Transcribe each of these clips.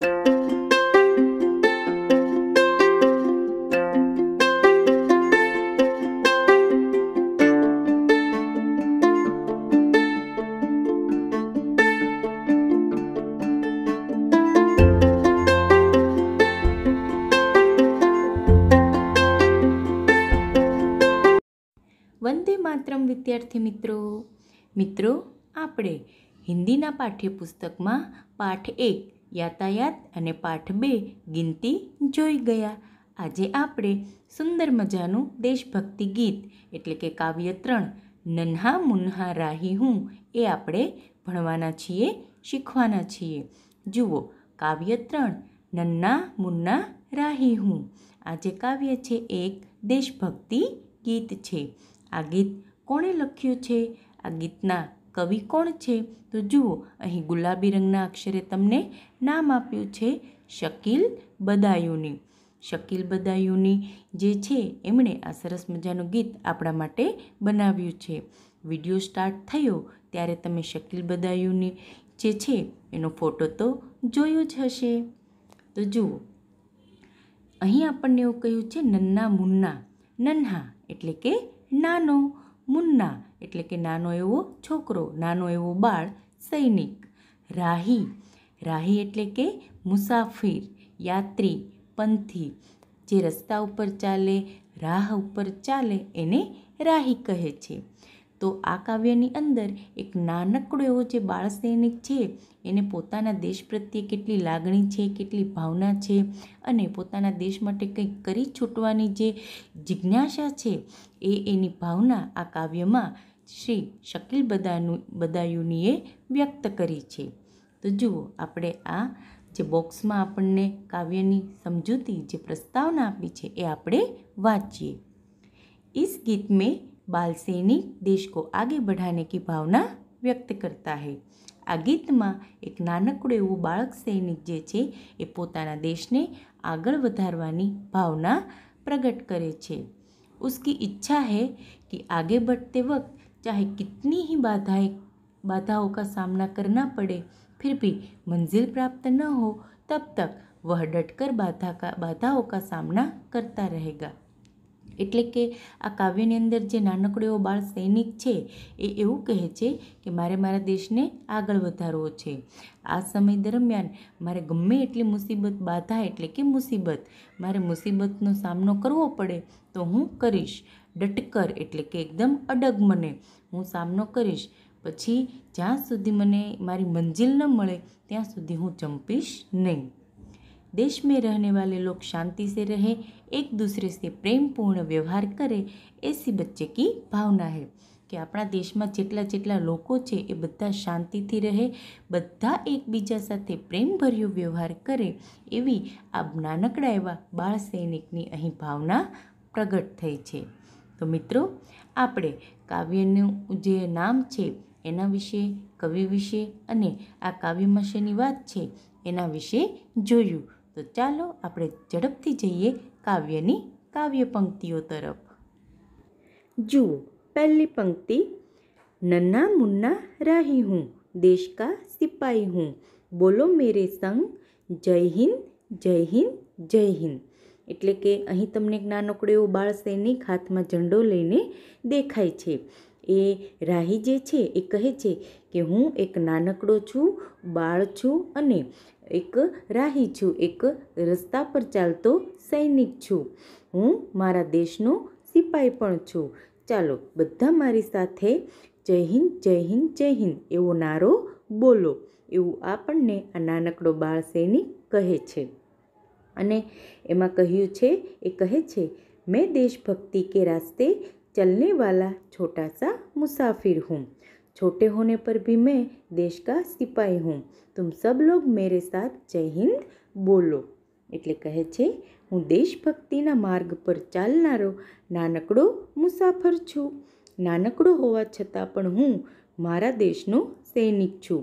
વંદે માતરમ વિદ્યાર્થી મિત્રો મિત્રો આપણે હિન્દીના પાઠ્યપુસ્તકમાં પાઠ એક યાતાયાત અને પાઠ બે ગિનતી જોઈ ગયા આજે આપણે સુંદર મજાનું દેશભક્તિ ગીત એટલે કે કાવ્ય ત્રણ નન્હા મુન્હા રાહી હું એ આપણે ભણવાના છીએ શીખવાના છીએ જુઓ કાવ્ય ત્રણ નન્ના મુન્ના રાહી હું આ જે કાવ્ય છે એક દેશભક્તિ ગીત છે આ ગીત કોણે લખ્યું છે આ ગીતના કવિ કોણ છે તો જુઓ અહીં ગુલાબી રંગના અક્ષરે તમને નામ આપ્યું છે શકીલ બદાયુની શકીલ બદાયુની જે છે એમણે આ સરસ મજાનું ગીત આપણા માટે બનાવ્યું છે વિડિયો સ્ટાર્ટ થયો ત્યારે તમે શકીલ બદાયુની જે છે એનો ફોટો તો જોયો જ હશે તો જુઓ અહીં આપણને એવું કહ્યું છે નન્ના મુન્ના નન્હા એટલે કે નાનો મુન્ના એટલે કે નાનો એવો છોકરો નાનો એવો બાળ સૈનિક રાહી રાહી એટલે કે મુસાફિર યાત્રી પંથી જે રસ્તા ઉપર ચાલે રાહ ઉપર ચાલે એને રાહી કહે છે તો આ કાવ્યની અંદર એક નાનકડો એવો જે બાળ સૈનિક છે એને પોતાના દેશ પ્રત્યે કેટલી લાગણી છે કેટલી ભાવના છે અને પોતાના દેશ માટે કંઈક કરી છૂટવાની જે જિજ્ઞાસા છે એ એની ભાવના આ કાવ્યમાં શ્રી શકીલ બદાનું બદાયુનીએ વ્યક્ત કરી છે તો જુઓ આપણે આ જે બોક્સમાં આપણને કાવ્યની સમજૂતી જે પ્રસ્તાવના આપી છે એ આપણે વાંચીએ ઇસ ગીત મેં बाल सैनिक देश को आगे बढ़ाने की भावना વ્યક્ત કરતા હે આ ગીતમાં એક નાનકડું એવું બાળક સૈનિક જે છે એ પોતાના દેશને આગળ વધારવાની ભાવના પ્રગટ કરે છે उसकी इच्छा है कि आगे बढ़ते वक्त चाहे कितनी ही बाधाएं बाधाओं का सामना करना पड़े फिर भी मंजिल प्राप्त न हो तब तक वह डटकर बाधा का बाधाओं का सामना करता रहेगा એટલે કે આ કાવ્યની અંદર જે નાનકડો બાળ સૈનિક છે એ એવું કહે છે કે મારે મારા દેશને આગળ વધારવો છે આ સમય દરમિયાન મારે ગમે એટલી મુસીબત બાધા એટલે કે મુસીબત મારે મુસીબતનો સામનો કરવો પડે તો હું કરીશ ડટકર એટલે કે એકદમ અડગ મને હું સામનો કરીશ પછી જ્યાં સુધી મને મારી મંજિલ ન મળે ત્યાં સુધી હું ચંપીશ નહીં देश में रहने वाले लोग शांति से रहें एक दूसरे से प्रेम व्यवहार करें એસી બચ્ચે કી ભાવના હે કે આપણા દેશમાં જેટલા જેટલા લોકો છે એ બધા શાંતિથી રહે બધા એકબીજા સાથે પ્રેમભર્યો વ્યવહાર કરે એવી આ નાનકડા એવા બાળ સૈનિકની અહીં ભાવના પ્રગટ થઈ છે તો મિત્રો આપણે કાવ્યનું જે નામ છે એના વિશે કવિ વિશે અને આ કાવ્ય વિશેની વાત છે એના વિશે જોયું તો ચાલો આપણે ઝડપથી જઈએ કાવ્યની કાવ્ય પંક્તિઓ તરફ જુઓ પહેલી પંક્તિ નન્ના મુન્ના રાહી હું દેશ કા સિપાહી હું બોલો મેરે સંગ જય હિન્દ જય હિન્દ જય હિન્દ એટલે કે અહીં તમને એક નાનકડો એવો બાળ સૈનિક હાથમાં ઝંડો લઈને દેખાય છે એ રાહી જે છે એ કહે છે કે હું એક નાનકડો છું બાળ છું અને એક રાહી છું એક રસ્તા પર ચાલતો સૈનિક છું હું મારા દેશનો સિપાઈ પણ છું ચાલો બધા મારી સાથે જય હિન્દ જય હિન્દ જય હિન્દ એવો નારો બોલો એવું આપણને આ નાનકડો બાળ સૈનિક કહે છે અને એમાં કહ્યું છે એ કહે છે મેં દેશભક્તિ કે રાસ્તે ચલને વાલા છોટા સા મુસાફિર હું छोटे होने पर भी मैं देश का સિપાઈ હું તુમ સબ લોગ મેરે સાથ જય હિન્દ બોલો એટલે કહે છે હું દેશભક્તિના માર્ગ પર ચાલનારો નાનકડો મુસાફર છું નાનકડો હોવા છતાં પણ હું મારા દેશનો સૈનિક છું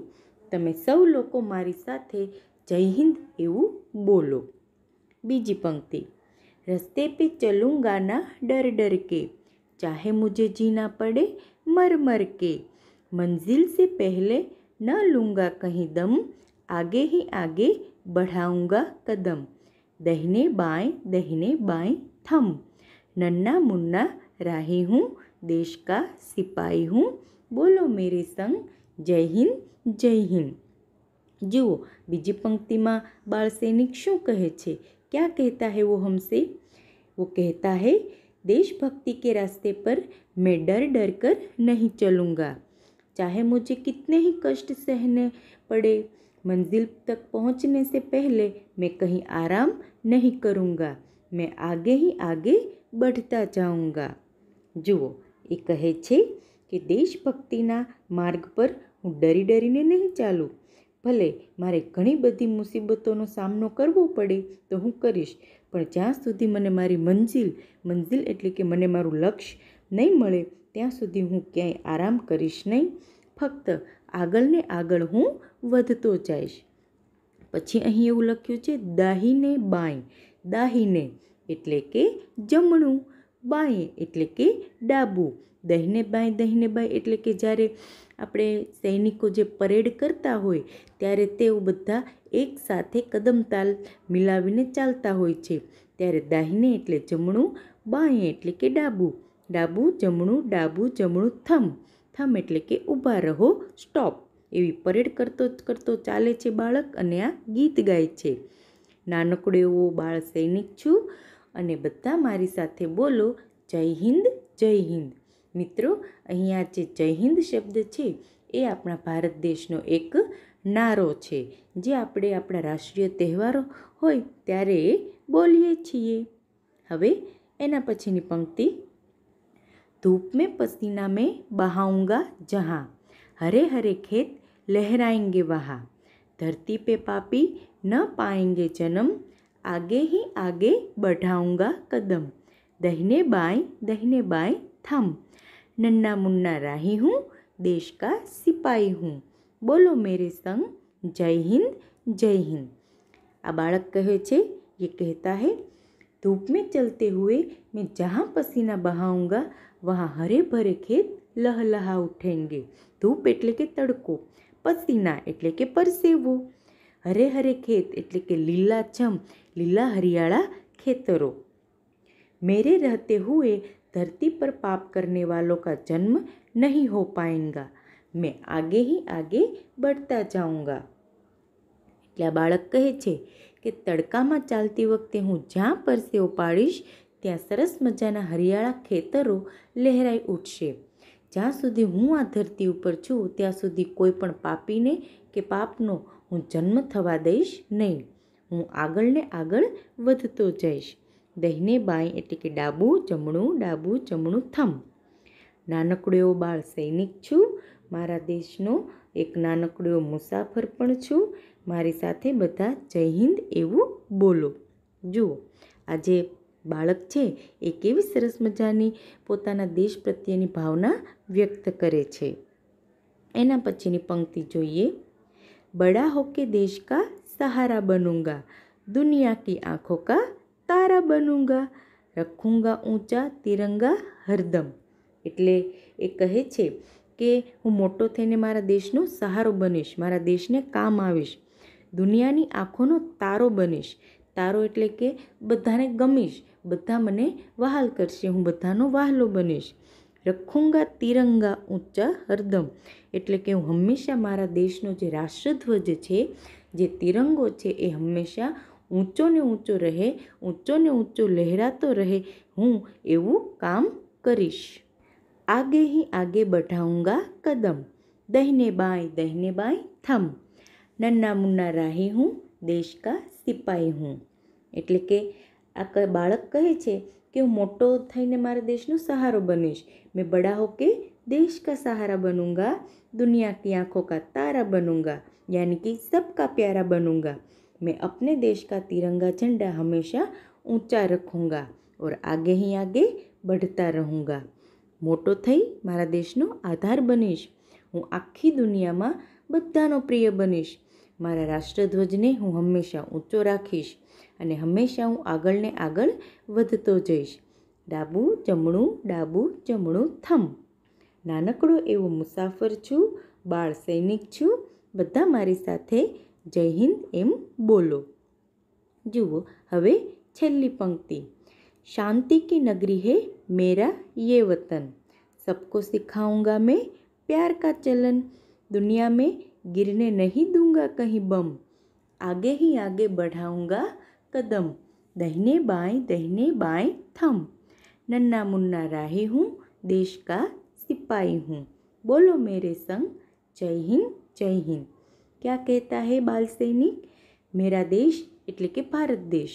તમે સૌ લોકો મારી સાથે જય હિન્દ એવું બોલો બીજી પંક્તિ રસ્તે પે ચલુંગાના ડર ડર કે ચાહે મુજે જીના પડે મર મર કે मंजिल से पहले न लूँगा कहीं दम आगे ही आगे बढ़ाऊँगा कदम दहने बाएं दहने बाएं थम नन्ना मुन्ना राही हूँ देश का सिपाही हूँ मेरे संग जय हिंद जय हिंद जुओ જુઓ पंक्ति में बाल सैनिक शू कहे छे? क्या कहता है वो हमसे वो कहता है देशभक्ति के रास्ते पर मैं डर डर कर नहीं चलूँगा चाहे मुझे कितने ही कष्ट सहने पड़े मंजिल तक पहुंचने से पहले मैं कहीं आराम नहीं करूँगा मैं आगे ही आगे बढ़તા જાઉંગા જુઓ એ કહે છે કે દેશભક્તિના માર્ગ પર હું ડરી ડરીને નહીં ચાલું ભલે મારે ઘણી બધી મુસીબતોનો સામનો કરવો પડે તો હું કરીશ પણ જ્યાં સુધી મને મારી મંજિલ મંજિલ એટલે કે મને મારું લક્ષ્ય નહીં મળે ત્યાં સુધી હું ક્યાંય આરામ કરીશ નહીં ફક્ત આગળને આગળ હું વધતો જઈશ પછી અહીં એવું લખ્યું છે દાહીને બાય દાહીને એટલે કે જમણું બાય એટલે કે ડાબું દહીને બાંય દહીને બાંય એટલે કે જ્યારે આપણે સૈનિકો જે પરેડ કરતા હોય ત્યારે તેઓ બધા એકસાથે કદમ તાલ મિલાવીને ચાલતા હોય છે ત્યારે દાહીને એટલે જમણું બાય એટલે કે ડાબું ડાબું જમણું ડાબું જમણું થમ થમ એટલે કે ઊભા રહો સ્ટોપ એવી પરેડ કરતો કરતો ચાલે છે બાળક અને આ ગીત ગાય છે નાનકડો એવો બાળ સૈનિક છું અને બધા મારી સાથે બોલો જય હિન્દ જય હિન્દ મિત્રો અહીંયા જે જય હિન્દ શબ્દ છે એ આપણા ભારત દેશનો એક નારો છે જે આપણે આપણા રાષ્ટ્રીય તહેવારો હોય ત્યારે બોલીએ છીએ હવે એના પછીની પંક્તિ धूप में पसीना में बहाऊंगा जहाँ हरे हरे खेत लहराएंगे वहाँ धरती पे पापी न पाएंगे जन्म आगे ही आगे बढ़ाऊंगा कदम दहने बाएं दहने बाएं थम नन्ना मुन्ना राही हूँ देश का सिपाही हूँ बोलो मेरे संग जय हिंद जय हिंद आ बाड़क कहे छे ये कहता है धूप में चलते हुए मैं जहाँ पसीना बहाऊंगा वहां हरे भरे खेत लहलहा उठेंगे धूप એટલે કે તડકો પસીના એટલે કે પરસેવો हरे हरे खेत એટલે કે લીલાછમ લીલા હરિયાળા ખેતરો મેરે રહેતે હુએ ધરતી પર પાપ કરને વાલો કા જન્મ નહીં હો પાએંગા મે આગે હી આગે બડતા જાઉંગા ક્યા બાળક કહે છે કે તડકા માં ચાલતી વખતે હું જા પરસેવો પાડિસ ત્યાં સરસ મજાના હરિયાળા ખેતરો લહેરાઈ ઉઠશે જ્યાં સુધી હું આ ધરતી ઉપર છું ત્યાં સુધી કોઈ પણ પાપીને કે પાપનો હું જન્મ થવા દઈશ નહીં હું આગળને આગળ વધતો જઈશ દહીને બાઈ એટલે કે ડાબું જમણું ડાબું જમણું થમ નાનકડો એવો બાળ સૈનિક છું મારા દેશનો એક નાનકડો એવો મુસાફર પણ છું મારી સાથે બધા જય હિન્દ એવું બોલો જુઓ આજે બાળક છે એ કેવી સરસ મજાની પોતાના દેશ પ્રત્યેની ભાવના વ્યક્ત કરે છે એના પછીની પંક્તિ જોઈએ બડા હોકે દેશ કા સહારા બનુંગા દુનિયા કી આંખો કા તારા બનુંગા રખુંગા ઊંચા તિરંગા હરદમ એટલે એ કહે છે કે હું મોટો થઈને મારા દેશનો સહારો બનીશ મારા દેશને કામ આવીશ દુનિયાની આંખોનો તારો બનીશ તારો એટલે કે બધાને ગમીશ બધા મને વહાલ કરશે હું બધાનો વહાલો બનીશ રખુંગા તિરંગા ઊંચા હરદમ એટલે કે હું હંમેશા મારા દેશનો જે રાષ્ટ્રધ્વજ છે જે તિરંગો છે એ હંમેશા ઊંચો ને ઊંચો રહે ઊંચો ને ઊંચો લહેરાતો રહે હું એવું કામ કરીશ આગે હી આગે બઢાઉંગા કદમ દહીને બાય દહીને બાય થમ નન્ના મુન્ના રાહી હું દેશ કા સિપાહી હું એટલે કે આ બાળક કહે છે કે હું મોટો થઈને મારા દેશનો સહારો બનીશ મેં બડા હો કે દેશ કા સહારા બનૂંગા દુનિયા કી આંખો કા તારા બનૂંગા યાની કે સબકા પ્યારા બનૂંગા મેં अपने દેશ કા તિરંગા ઝંડા હંમેશા ઊંચા રખુંગા ઓર આગે હી આગે બઢતા રહુંગા મોટો થઈ મારા દેશનો આધાર બનીશ હું આખી દુનિયામાં બધાનો પ્રિય બનીશ મારા રાષ્ટ્રધ્વજને હું હંમેશા ઊંચો રાખીશ અને હંમેશા હું આગળ ને આગળ વધતો જઈશ ડાબું જમણું ડાબું જમણું થમ નાનકડો એવો મુસાફર છું બાળ સૈનિક છું બધા મારી સાથે જય હિન્દ એમ બોલો જુઓ હવે છેલ્લી પંક્તિ શાંતિ કી નગરી હે મેરા યે વતન સબકો સિખાઉંગા મેં પ્યાર કા ચલન દુનિયા મેં ગિરને નહીં दूंगा कहीं બમ આગે હી આગે બઢાઉંગા कदम दहने बाएं दहने बाएं थम नन्ना मुन्ना राही हूँ देश का सिपाही हूँ बोलो मेरे संग जय हिंद जय हिंद क्या कहता है बाल सैनिक मेरा देश એટલે के भारत देश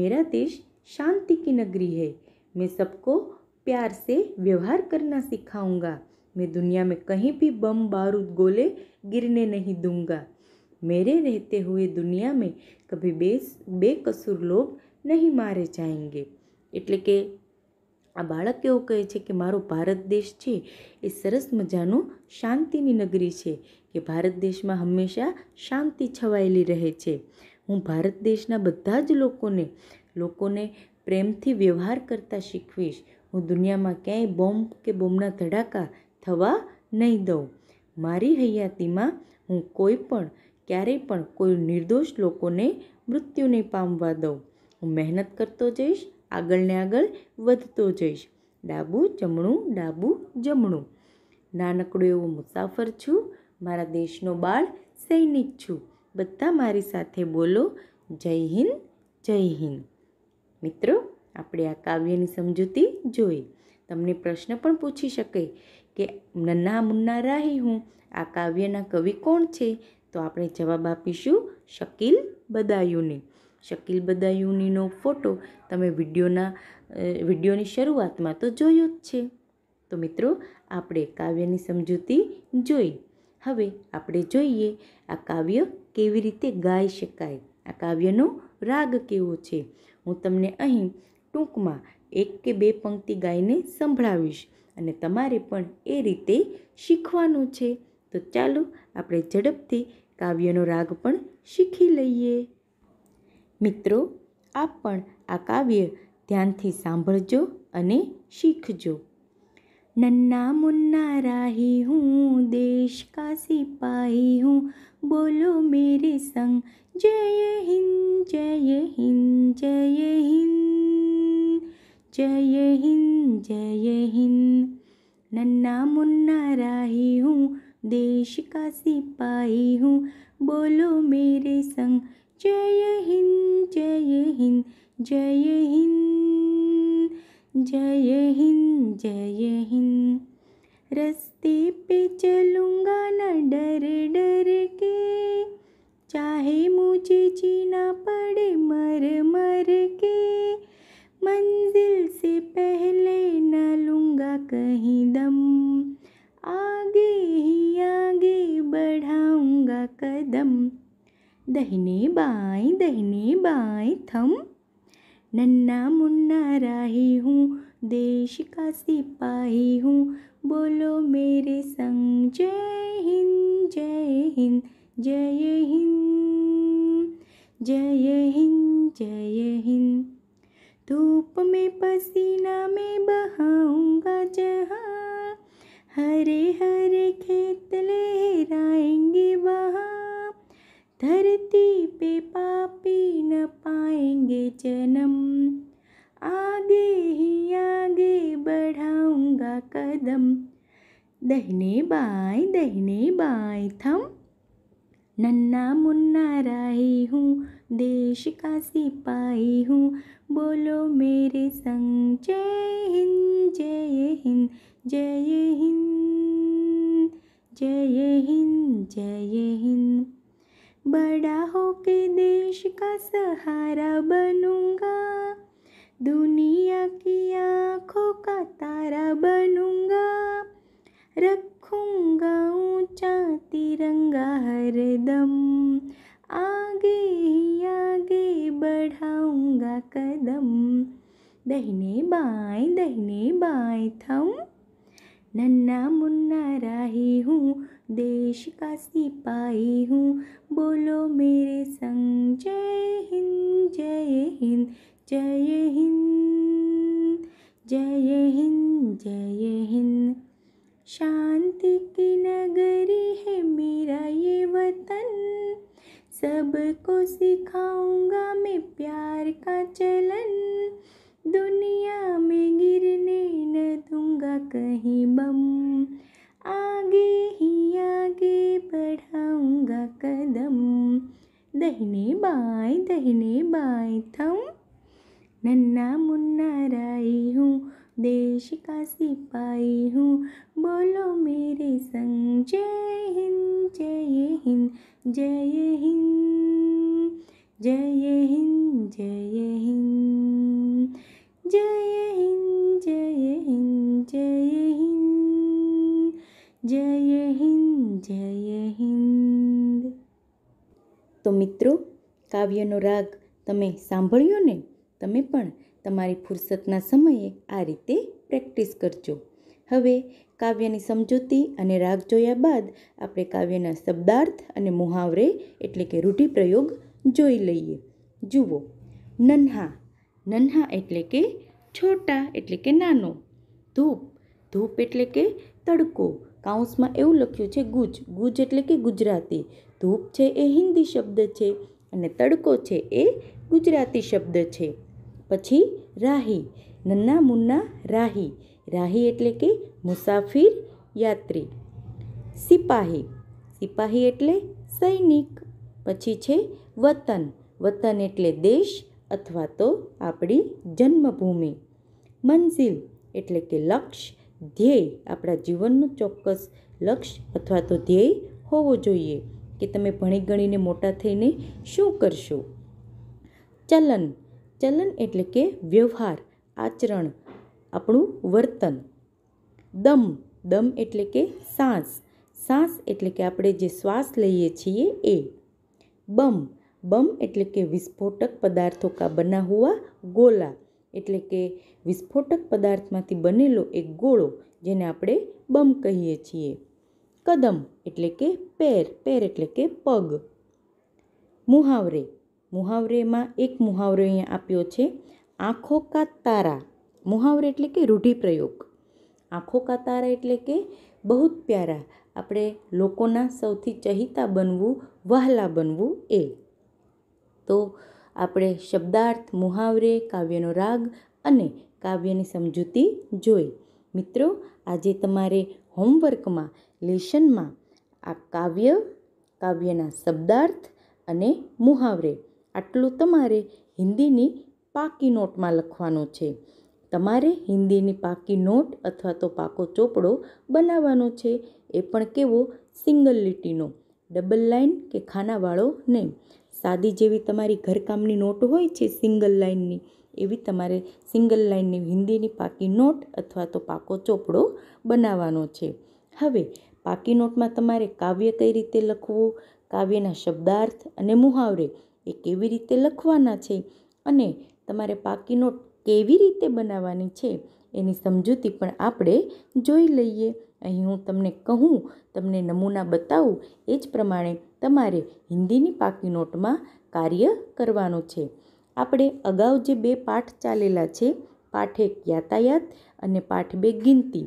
मेरा देश शांति की नगरी है मैं सबको प्यार से व्यवहार करना सिखाऊंगा मैं दुनिया में कहीं भी बम बारूद गोले गिरने नहीं दूंगा મેરે रहते हुए દુનિયા મેં કભી બે બેકસૂર લોગ નહીં મારે જાયંગે એટલે કે આ બાળક એવું કહે છે કે મારો ભારત દેશ છે એ સરસ મજાનું શાંતિની નગરી છે કે ભારત દેશમાં હંમેશા શાંતિ છવાયેલી રહે છે હું ભારત દેશના બધા જ લોકોને લોકોને પ્રેમથી વ્યવહાર કરતા શીખવીશ હું દુનિયામાં ક્યાંય બોમ્બ કે બોમ્બના ધડાકા થવા નહીં દઉં મારી હૈયાતીમાં હું કોઈ પણ ક્યારેય પણ કોઈ નિર્દોષ લોકોને મૃત્યુને પામવા દઉં હું મહેનત કરતો જઈશ આગળને આગળ વધતો જઈશ ડાબું જમણું ડાબું જમણું નાનકડો એવો મુસાફર છું મારા દેશનો બાળ સૈનિક છું બધા મારી સાથે બોલો જય હિન્દ જય હિન્દ મિત્રો આપણે આ કાવ્યની સમજૂતી જોઈ તમને પ્રશ્ન પણ પૂછી શકે કે નન્ના મુન્ના રાહી હું આ કાવ્યના કવિ કોણ છે તો આપણે જવાબ આપીશું શકીલ બદાયુની શકીલ બદાયુનીનો ફોટો તમે વિડીયોના વિડીયોની શરૂઆતમાં તો જોયો જ છે તો મિત્રો આપણે કાવ્યની સમજૂતી જોઈ હવે આપણે જોઈએ આ કાવ્ય કેવી રીતે ગાઈ શકાય આ કાવ્યનો રાગ કેવો છે હું તમને અહીં ટૂંકમાં એક કે બે પંક્તિ ગાઈને સંભળાવીશ અને તમારે પણ એ રીતે શીખવાનું છે તો ચાલો આપણે ઝડપથી કાવ્યનો રાગ પણ શીખી લઈએ મિત્રો આપ પણ આ કાવ્ય ધ્યાનથી સાંભળજો અને શીખજો નન્ના મુન્ના રાહી હું દેશ કા સિપાહી હું બોલો મેરે સંગ જય હિન્દ જય હિન્દ જય હિન્દ જય હિન્દ જય હિન્દ નન્ના મુન્ના રાહી હું देश का सिपाही हूँ बोलो मेरे संग जय हिंद जय हिंद जय हिंद जय हिंद जय हिंद रस्ते पे चलूँगा न डर डर के चाहे मुझे जीना पड़े मर मर के मंजिल से पहले दम दाहिने बाएं दाहिने बाएं थम नन्ना मुन्ना राही हूँ देश का सिपाही हूँ बोलो मेरे संग जय हिंद जय हिंद जय हिंद जय हिंद जय हिंद धूप में पसीना में बहाऊंगा जहाँ हरे हरे खेत लहराएंगे वहाँ धरती पे पापी न पाएंगे जन्म आगे ही आगे बढ़ाऊंगा कदम दहने बाय दहने बाय थम नन्ना मुन्ना राही हूँ देश का सिपाही हूँ बोलो मेरे संग जय हिंद जय हिंद जय हिंद जय हिंद जय हिंद बड़ा हो के देश का सहारा बनूंगा दुनिया की आंखों का तारा बनूंगा रखूंगा ऊंचा तिरंगा हरदम आगे ही आगे बढ़ाऊंगा कदम दहिने बाएं दहिने बाएं थम नन्ना मुन्ना राही हूँ देश का सिपाही हूँ बोलो मेरे संग जय हिंद जय हिंद जय हिंद जय हिंद जय हिंद शांति की नगरी है मेरा ये वतन सबको सिखाऊंगा मैं प्यार का चलन दुनिया में गिरने न दूंगा कहीं बम आगे ही आगे बढ़ाऊंगा कदम दहिने बाय दहिने बाय थम नन्ना मुन्ना राई हूँ देश का सिपाही हूँ बोलो मेरे संग जय हिंद जय हिंद जय हिंद જય હિન્દ જય હિન્દ જય હિન્દ જય હિન્દ જય હિન્દ જય હિન્દ જય હિન્દ તો મિત્રો કાવ્યનો રાગ તમે સાંભળ્યો ને તમે પણ તમારી ફુરસતના સમયે આ રીતે પ્રેક્ટિસ કરજો હવે કાવ્યની સમજૂતી અને રાગ જોયા બાદ આપણે કાવ્યના શબ્દાર્થ અને મુહાવરે એટલે કે રૂઢિપ્રયોગ જોઈ લઈએ જુઓ નન્હા નન્હા એટલે કે છોટા એટલે કે નાનો ધૂપ ધૂપ એટલે કે તડકો કાઉન્સમાં એવું લખ્યું છે ગુજ ગુજ એટલે કે ગુજરાતી ધૂપ છે એ હિન્દી શબ્દ છે અને તડકો છે એ ગુજરાતી શબ્દ છે પછી રાહી નન્ના મુન્ના રાહી રાહી એટલે કે મુસાફિર યાત્રી સિપાહી સિપાહી એટલે સૈનિક પછી છે વતન વતન એટલે દેશ અથવા તો આપણી જન્મભૂમિ મંઝિલ એટલે કે લક્ષ્ય ધ્યેય આપણા જીવનનું ચોક્કસ લક્ષ્ય અથવા તો ધ્યેય હોવો જોઈએ કે તમે ભણી ગણીને મોટા થઈને શું કરશો ચલન ચલન એટલે કે વ્યવહાર આચરણ આપણું વર્તન દમ દમ એટલે કે શ્વાસ શ્વાસ એટલે કે આપણે જે શ્વાસ લઈએ છીએ એ બમ બમ એટલે કે વિસ્ફોટક પદાર્થો કા બના હુઆ ગોલા એટલે કે વિસ્ફોટક પદાર્થમાંથી બનેલો એક ગોળો જેને આપણે બમ કહીએ છીએ કદમ એટલે કે પેર પેર એટલે કે પગ મુહાવરે મુહાવરેમાં એક મુહાવરો અહીંયા આપ્યો છે આંખો કા તારા મુહાવરે એટલે કે રૂઢિપ્રયોગ આંખો કા તારા એટલે કે બહુ જ પ્યારા આપણે લોકોના સૌથી ચહિતા બનવું વહાલા બનવું એ તો આપણે શબ્દાર્થ મુહાવરે કાવ્યનો રાગ અને કાવ્યની સમજૂતી જોઈ મિત્રો આજે તમારે હોમવર્કમાં લેશનમાં આ કાવ્ય કાવ્યના શબ્દાર્થ અને મુહાવરે આટલું તમારે હિન્દીની પાકી નોટમાં લખવાનું છે તમારે હિન્દીની પાકી નોટ અથવા તો પાકો ચોપડો બનાવવાનો છે એ પણ કેવો સિંગલ લીટીનો ડબલ લાઇન કે ખાનાવાળો નહીં સાદી જેવી તમારી ઘરકામની નોટ હોય છે સિંગલ લાઇનની એવી તમારે સિંગલ લાઇનની હિન્દીની પાકી નોટ અથવા તો પાકો ચોપડો બનાવવાનો છે હવે પાકી નોટમાં તમારે કાવ્ય કઈ રીતે લખવું કાવ્યના શબ્દાર્થ અને મુહાવરે એ કેવી રીતે લખવાના છે અને તમારે પાકી નોટ કેવી રીતે બનાવવાની છે એની સમજૂતી પણ આપણે જોઈ લઈએ અહીં હું તમને કહું તમને નમૂના બતાવું એ જ પ્રમાણે તમારે હિન્દીની પાકી નોટમાં કાર્ય કરવાનું છે આપણે અગાઉ જે બે પાઠ ચાલેલા છે પાઠ એક યાતાયાત અને પાઠ બે ગિનતી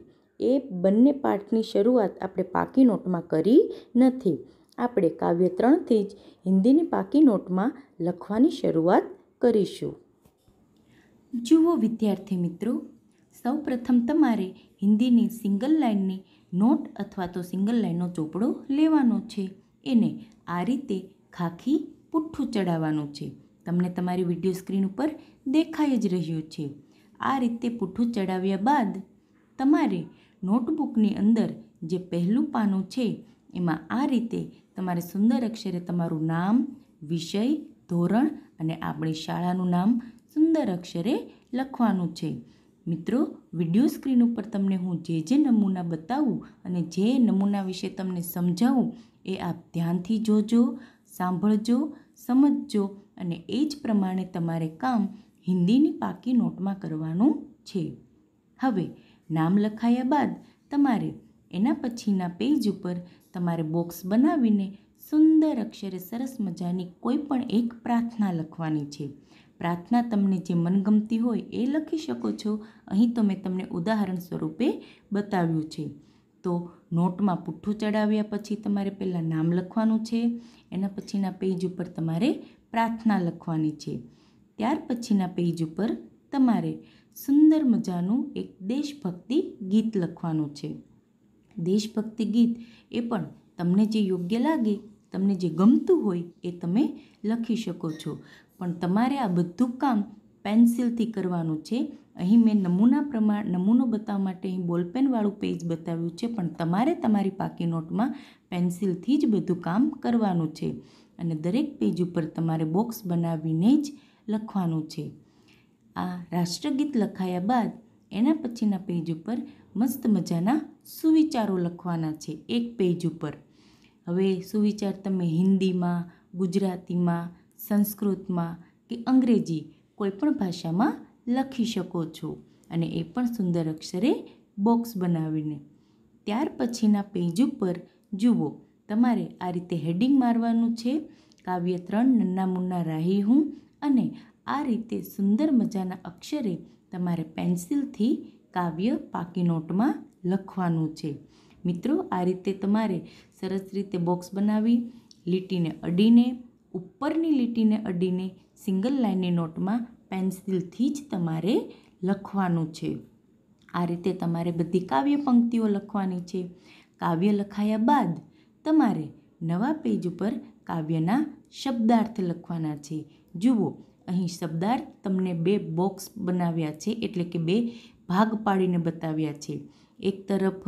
એ બંને પાઠની શરૂઆત આપણે પાકી નોટમાં કરી નથી આપણે કાવ્ય ત્રણથી જ હિન્દીની પાકી નોટમાં લખવાની શરૂઆત કરીશું જુઓ વિદ્યાર્થી મિત્રો સૌ પ્રથમ તમારે હિન્દીની સિંગલ લાઇનની નોટ અથવા તો સિંગલ લાઇનનો ચોપડો લેવાનો છે એને આ રીતે ખાખી પુઠ્ઠું ચડાવવાનું છે તમને તમારી વિડીયો સ્ક્રીન ઉપર દેખાઈ જ રહ્યું છે આ રીતે પુઠ્ઠું ચડાવ્યા બાદ તમારે નોટબુકની અંદર જે પહેલું પાનું છે એમાં આ રીતે તમારે સુંદર અક્ષરે તમારું નામ વિષય ધોરણ અને આપણી શાળાનું નામ સુંદર અક્ષરે લખવાનું છે મિત્રો વિડીયો સ્ક્રીન ઉપર તમને હું જે જે નમૂના બતાવું અને જે નમૂના વિશે તમને સમજાવું એ આપ ધ્યાનથી જોજો સાંભળજો સમજજો અને એ જ પ્રમાણે તમારે કામ હિન્દીની પાકી નોટમાં કરવાનું છે હવે નામ લખાયા બાદ તમારે એના પછીના પેજ ઉપર તમારે બોક્સ બનાવીને સુંદર અક્ષરે સરસ મજાની કોઈ પણ એક પ્રાર્થના લખવાની છે પ્રાર્થના તમને જે મનગમતી હોય એ લખી શકો છો અહીં તો મેં તમને ઉદાહરણ સ્વરૂપે બતાવ્યું છે તો નોટમાં પૂઠું ચડાવ્યા પછી તમારે પહેલાં નામ લખવાનું છે એના પછીના પેજ ઉપર તમારે પ્રાર્થના લખવાની છે ત્યાર પછીના પેજ ઉપર તમારે સુંદર મજાનું એક દેશભક્તિ ગીત લખવાનું છે દેશભક્તિ ગીત એ પણ તમને જે યોગ્ય લાગે તમને જે ગમતું હોય એ તમે લખી શકો છો પણ તમારે આ બધું કામ પેન્સિલથી કરવાનું છે અહીં મેં નમૂના પ્રમાણ નમૂનો બતાવવા માટે અહીં બોલપેનવાળું પેજ બતાવ્યું છે પણ તમારે તમારી પાકી નોટમાં પેન્સિલથી જ બધું કામ કરવાનું છે અને દરેક પેજ ઉપર તમારે બોક્સ બનાવીને જ લખવાનું છે આ રાષ્ટ્રગીત લખાયા બાદ એના પછીના પેજ ઉપર મસ્ત મજાના સુવિચારો લખવાના છે એક પેજ ઉપર હવે સુવિચાર તમે હિન્દીમાં ગુજરાતીમાં સંસ્કૃતમાં કે અંગ્રેજી કોઈપણ ભાષામાં લખી શકો છો અને એ પણ સુંદર અક્ષરે બોક્સ બનાવીને ત્યાર પછીના પેજ ઉપર જુઓ તમારે આ રીતે હેડિંગ મારવાનું છે કાવ્ય ત્રણ નન્ના મુન્ના રાહી હું અને આ રીતે સુંદર મજાના અક્ષરે તમારે પેન્સિલથી કાવ્ય પાકી નોટમાં લખવાનું છે મિત્રો આ રીતે તમારે સરસ રીતે બોક્સ બનાવી લીટીને અડીને ઉપરની લીટીને અડીને સિંગલ લાઇનની નોટમાં પેન્સિલથી જ તમારે લખવાનું છે આ રીતે તમારે બધી કાવ્ય પંક્તિઓ લખવાની છે કાવ્ય લખાયા બાદ તમારે નવા પેજ ઉપર કાવ્યના શબ્દાર્થ લખવાના છે જુઓ અહીં શબ્દાર્થ તમને બે બોક્સ બનાવ્યા છે એટલે કે બે ભાગ પાડીને બતાવ્યા છે એક તરફ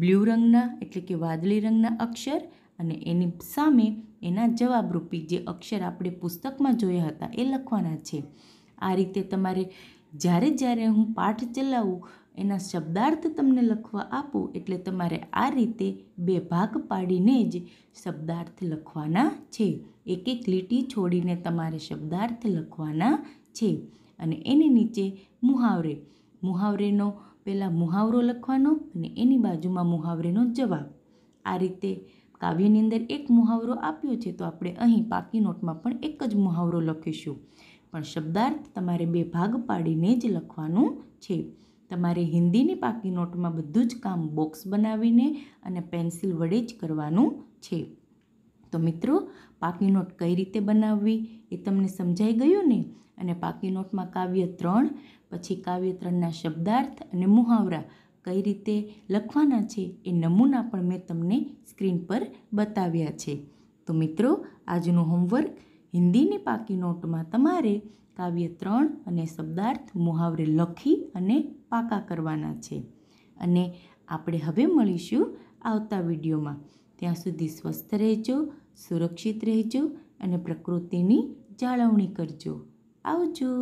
બ્લુ રંગના એટલે કે વાદળી રંગના અક્ષર અને એની સામે એના જવાબરૂપી જે અક્ષર આપણે પુસ્તકમાં જોયા હતા એ લખવાના છે આ રીતે તમારે જ્યારે જ્યારે હું પાઠ ચલાવું એના શબ્દાર્થ તમને લખવા આપું એટલે તમારે આ રીતે બે ભાગ પાડીને જ શબ્દાર્થ લખવાના છે એક એક લીટી છોડીને તમારે શબ્દાર્થ લખવાના છે અને એની નીચે મુહાવરે મુહાવરેનો પહેલાં મુહાવરો લખવાનો અને એની બાજુમાં મુહાવરેનો જવાબ આ રીતે કાવ્યની અંદર એક મુહાવરો આપ્યો છે તો આપણે અહીં પાકી નોટમાં પણ એક જ મુહાવરો લખીશું પણ શબ્દાર્થ તમારે બે ભાગ પાડીને જ લખવાનું છે તમારે હિન્દીની પાકી નોટમાં બધું જ કામ બોક્સ બનાવીને અને પેન્સિલ વડે જ કરવાનું છે તો મિત્રો પાકી નોટ કઈ રીતે બનાવવી એ તમને સમજાઈ ગયું ને અને પાકી નોટમાં કાવ્ય ત્રણ પછી કાવ્ય ત્રણના શબ્દાર્થ અને મુહાવરા કઈ રીતે લખવાના છે એ નમૂના પણ મેં તમને સ્ક્રીન પર બતાવ્યા છે તો મિત્રો આજનું હોમવર્ક હિન્દીની પાકી નોટમાં તમારે કાવ્ય ત્રણ અને શબ્દાર્થ મુહાવરે લખી અને પાકા કરવાના છે અને આપણે હવે મળીશું આવતા વિડીયોમાં ત્યાં સુધી સ્વસ્થ રહેજો સુરક્ષિત રહેજો અને પ્રકૃતિની જાળવણી કરજો આવજો